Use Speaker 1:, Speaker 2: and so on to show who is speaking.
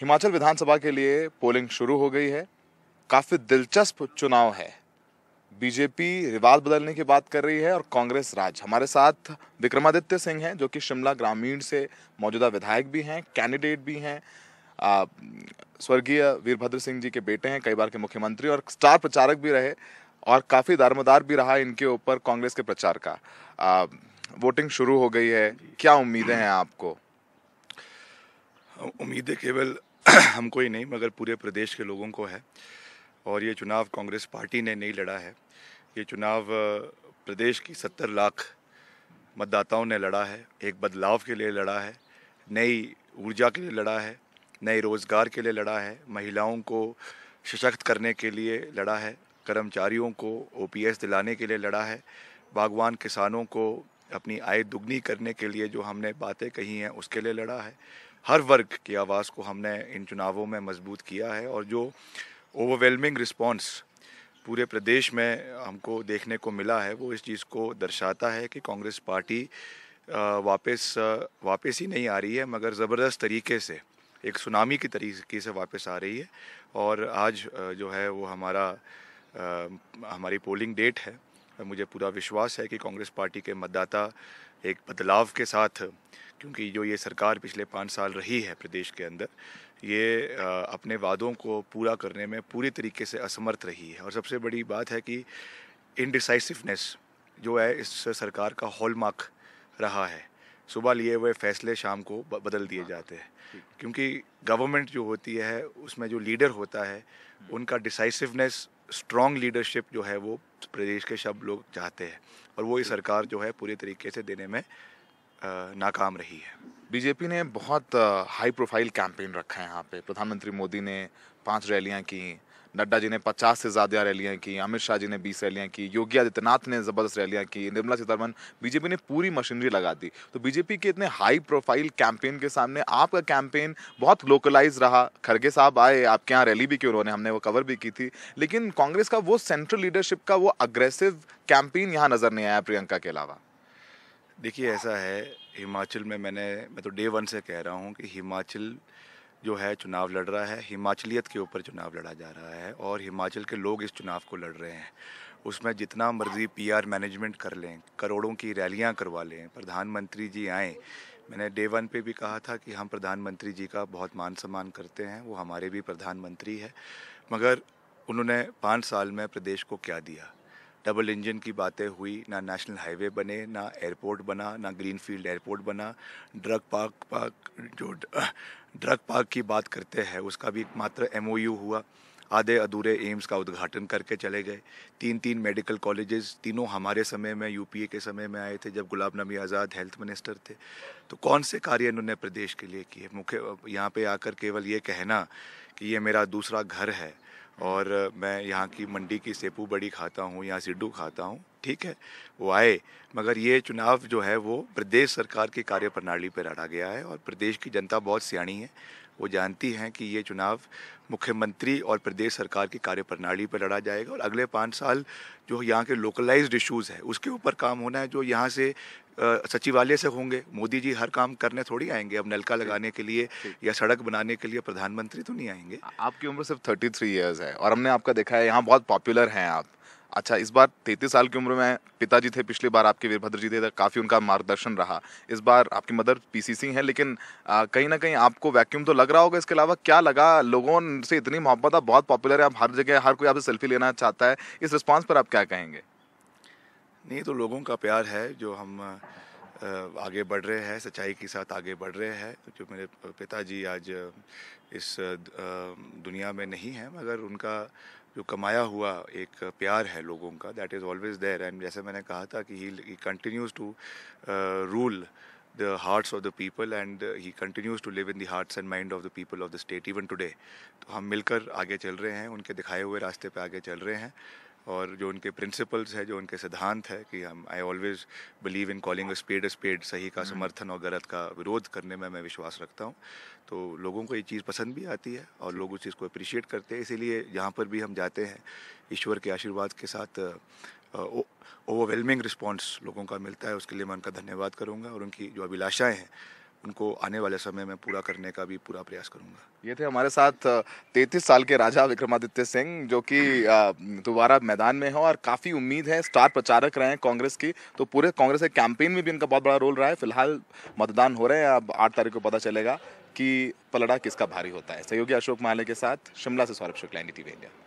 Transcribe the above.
Speaker 1: हिमाचल विधानसभा के लिए पोलिंग शुरू हो गई है काफी दिलचस्प चुनाव है बीजेपी रिवाज बदलने की बात कर रही है और कांग्रेस राज हमारे साथ विक्रमादित्य सिंह हैं जो कि शिमला ग्रामीण से मौजूदा विधायक भी हैं कैंडिडेट भी हैं स्वर्गीय वीरभद्र सिंह जी के बेटे हैं कई बार के मुख्यमंत्री और स्टार प्रचारक भी रहे और काफ़ी दारमदार भी रहा इनके ऊपर कांग्रेस के प्रचार का आ, वोटिंग शुरू हो गई है क्या उम्मीदें हैं आपको उम्मीदें
Speaker 2: केवल हमको ही नहीं मगर पूरे प्रदेश के लोगों को है और ये चुनाव कांग्रेस पार्टी ने नहीं लड़ा है ये चुनाव प्रदेश की सत्तर लाख मतदाताओं ने लड़ा है एक बदलाव के लिए लड़ा है नई ऊर्जा के लिए लड़ा है नए रोज़गार के लिए लड़ा है महिलाओं को सशक्त करने के लिए लड़ा है कर्मचारियों को ओ दिलाने के लिए लड़ा है बागवान किसानों को अपनी आय दुगनी करने के लिए जो हमने बातें कही हैं उसके लिए लड़ा है हर वर्ग की आवाज़ को हमने इन चुनावों में मजबूत किया है और जो ओवरवेलमिंग रिस्पॉन्स पूरे प्रदेश में हमको देखने को मिला है वो इस चीज़ को दर्शाता है कि कांग्रेस पार्टी वापस वापस ही नहीं आ रही है मगर ज़बरदस्त तरीके से एक सुनामी की तरीके से वापस आ रही है और आज जो है वो हमारा हमारी पोलिंग डेट है मुझे पूरा विश्वास है कि कांग्रेस पार्टी के मतदाता एक बदलाव के साथ क्योंकि जो ये सरकार पिछले पाँच साल रही है प्रदेश के अंदर ये अपने वादों को पूरा करने में पूरी तरीके से असमर्थ रही है और सबसे बड़ी बात है कि इनडिसाइसिवनेस जो है इस सरकार का हॉलमार्क रहा है सुबह लिए हुए फैसले शाम को बदल दिए हाँ। जाते हैं क्योंकि गवर्नमेंट जो होती है उसमें जो लीडर होता है हम्म। उनका डिसाइसिवनेस स्ट्रॉन्ग लीडरशिप जो है वो प्रदेश के सब लोग चाहते हैं और वही सरकार जो है पूरे तरीके से देने में
Speaker 1: नाकाम रही है बीजेपी ने बहुत हाई प्रोफाइल कैंपेन रखा है यहाँ पे प्रधानमंत्री मोदी ने पांच रैलियाँ की नड्डा जी ने पचास से ज़्यादा रैलियाँ की अमित शाह जी ने बीस रैलियां की योगी आदित्यनाथ ने ज़बरदस्त रैलियाँ की निर्मला सीतारमन बीजेपी ने पूरी मशीनरी लगा दी तो बीजेपी के इतने हाई प्रोफाइल कैंपेन के सामने आपका कैंपेन बहुत लोकलाइज रहा खरगे साहब आए आपके यहाँ रैली भी की उन्होंने हमने वो कवर भी की थी लेकिन कांग्रेस का वो सेंट्रल लीडरशिप का वो अग्रेसिव कैंपेन यहाँ नज़र नहीं आया प्रियंका के अलावा देखिए ऐसा है हिमाचल में मैंने मैं तो डे वन से कह रहा हूँ कि हिमाचल जो
Speaker 2: है चुनाव लड़ रहा है हिमाचलियत के ऊपर चुनाव लड़ा जा रहा है और हिमाचल के लोग इस चुनाव को लड़ रहे हैं उसमें जितना मर्जी पीआर मैनेजमेंट कर लें करोड़ों की रैलियां करवा लें प्रधानमंत्री जी आए मैंने डे वन पे भी कहा था कि हम प्रधानमंत्री जी का बहुत मान सम्मान करते हैं वो हमारे भी प्रधानमंत्री है मगर उन्होंने पाँच साल में प्रदेश को क्या दिया डबल इंजन की बातें हुई ना नेशनल हाईवे बने ना एयरपोर्ट बना ना ग्रीनफील्ड एयरपोर्ट बना ड्रग पार्क पार्क जो ड्रग पार्क की बात करते हैं उसका भी एकमात्र एम हुआ आधे अधूरे एम्स का उद्घाटन करके चले गए तीन तीन मेडिकल कॉलेजेस तीनों हमारे समय में यूपीए के समय में आए थे जब गुलाम नबी आज़ाद हेल्थ मिनिस्टर थे तो कौन से कार्य इन्होंने प्रदेश के लिए किए मुख्य यहाँ पे आकर केवल ये कहना कि ये मेरा दूसरा घर है और मैं यहाँ की मंडी की सेपू बड़ी खाता हूँ यहाँ सिड्डू खाता हूँ ठीक है वो आए मगर ये चुनाव जो है वो प्रदेश सरकार की कार्यप्रणाली पर लड़ा गया है और प्रदेश की जनता बहुत सियाणी है वो जानती हैं कि ये चुनाव मुख्यमंत्री और प्रदेश सरकार की कार्यप्रणाली पर लड़ा जाएगा और अगले पाँच साल जो यहाँ के लोकलाइज्ड इशूज़ है उसके ऊपर काम होना है जो यहाँ से सचिवालय से होंगे मोदी जी हर काम करने थोड़ी आएंगे अब नलका लगाने के लिए या सड़क बनाने के लिए
Speaker 1: प्रधानमंत्री तो नहीं आएंगे आपकी उम्र सिर्फ थर्टी थ्री ईयर्स है और हमने आपका देखा है यहाँ बहुत पॉपुलर हैं आप अच्छा इस बार तैतीस साल की उम्र में पिताजी थे पिछली बार आपके वीरभद्र जी थे तो काफ़ी उनका मार्गदर्शन रहा इस बार आपकी मदर पीसीसी हैं लेकिन कहीं ना कहीं आपको वैक्यूम तो लग रहा होगा इसके अलावा क्या लगा लोगों से इतनी मोहब्बत आप बहुत पॉपुलर है आप हर जगह हर कोई आपसे सेल्फी लेना चाहता है इस रिस्पॉन्स पर आप क्या कहेंगे
Speaker 2: नहीं तो लोगों का प्यार है जो हम आगे बढ़ रहे हैं सच्चाई के साथ आगे बढ़ रहे हैं जो मेरे पिताजी आज इस दुनिया में नहीं है मगर उनका जो कमाया हुआ एक प्यार है लोगों का that is always there and जैसे मैंने कहा था कि he continues to rule the hearts of the people and he continues to live in the hearts and mind of the people of the state even today तो हम मिलकर आगे चल रहे हैं उनके दिखाए हुए रास्ते पे आगे चल रहे हैं और जो उनके प्रिंसिपल्स है जो उनके सिद्धांत है कि हम I always believe in calling a spade a spade सही का हम्म। समर्थन और गलत का विरोध करने में मैं विश्वास रखता हूँ तो लोगों को ये चीज़ पसंद भी आती है और लोग उस चीज़ को अप्रिशिएट करते हैं इसीलिए यहाँ पर भी हम जाते हैं ईश्वर के आशीर्वाद के साथ ओवरवेलमिंग रिस्पॉन्स लोगों का मिलता है उसके लिए मैं उनका धन्यवाद
Speaker 1: करूँगा और उनकी जो अभिलाषाएँ हैं उनको आने वाले समय में पूरा करने का भी पूरा प्रयास करूंगा ये थे हमारे साथ 33 साल के राजा विक्रमादित्य सिंह जो कि दोबारा मैदान में हो और काफ़ी उम्मीद है स्टार प्रचारक रहे हैं कांग्रेस की तो पूरे कांग्रेस के कैंपेन में भी इनका बहुत बड़ा रोल रहा है फिलहाल मतदान हो रहे हैं अब आठ तारीख को पता चलेगा कि पलड़ा किसका भारी होता है सहयोगी अशोक माले के साथ शिमला से Saurabh Shukla N T India